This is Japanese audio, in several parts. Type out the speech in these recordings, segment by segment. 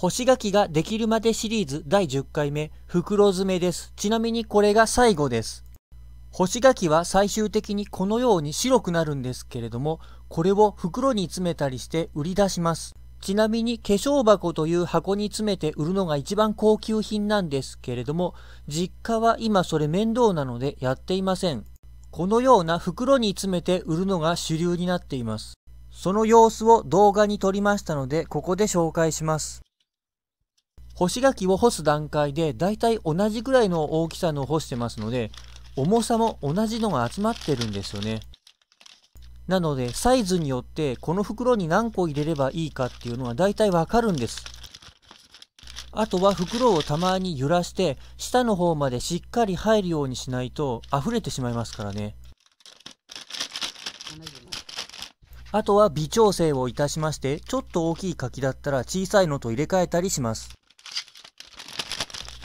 干し柿ができるまでシリーズ第10回目、袋詰めです。ちなみにこれが最後です。干し柿は最終的にこのように白くなるんですけれども、これを袋に詰めたりして売り出します。ちなみに化粧箱という箱に詰めて売るのが一番高級品なんですけれども、実家は今それ面倒なのでやっていません。このような袋に詰めて売るのが主流になっています。その様子を動画に撮りましたので、ここで紹介します。干し柿を干す段階でだいたい同じぐらいの大きさのを干してますので重さも同じのが集まってるんですよね。なのでサイズによってこの袋に何個入れればいいかっていうのはだいたいわかるんです。あとは袋をたまに揺らして下の方までしっかり入るようにしないと溢れてしまいますからね。あとは微調整をいたしましてちょっと大きい柿だったら小さいのと入れ替えたりします。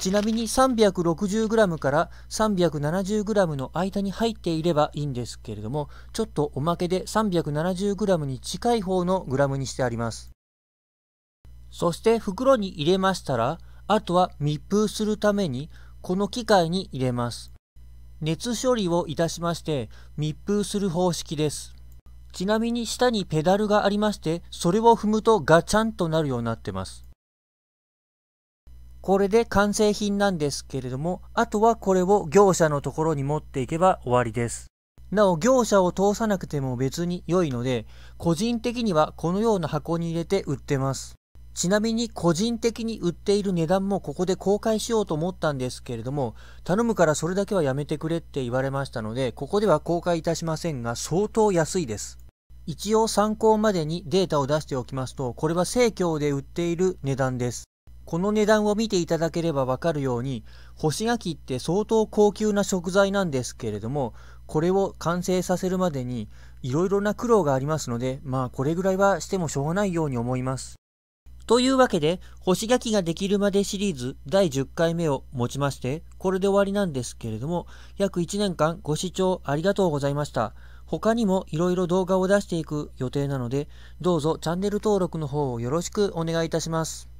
ちなみに 360g から 370g の間に入っていればいいんですけれども、ちょっとおまけで 370g に近い方のグラムにしてあります。そして袋に入れましたら、あとは密封するためにこの機械に入れます。熱処理をいたしまして密封する方式です。ちなみに下にペダルがありまして、それを踏むとガチャンとなるようになってます。これで完成品なんですけれども、あとはこれを業者のところに持っていけば終わりです。なお、業者を通さなくても別に良いので、個人的にはこのような箱に入れて売ってます。ちなみに個人的に売っている値段もここで公開しようと思ったんですけれども、頼むからそれだけはやめてくれって言われましたので、ここでは公開いたしませんが、相当安いです。一応参考までにデータを出しておきますと、これは生協で売っている値段です。この値段を見ていただければわかるように、干し柿って相当高級な食材なんですけれども、これを完成させるまでにいろいろな苦労がありますので、まあこれぐらいはしてもしょうがないように思います。というわけで、干し柿ができるまでシリーズ第10回目をもちまして、これで終わりなんですけれども、約1年間ご視聴ありがとうございました。他にもいろいろ動画を出していく予定なので、どうぞチャンネル登録の方をよろしくお願いいたします。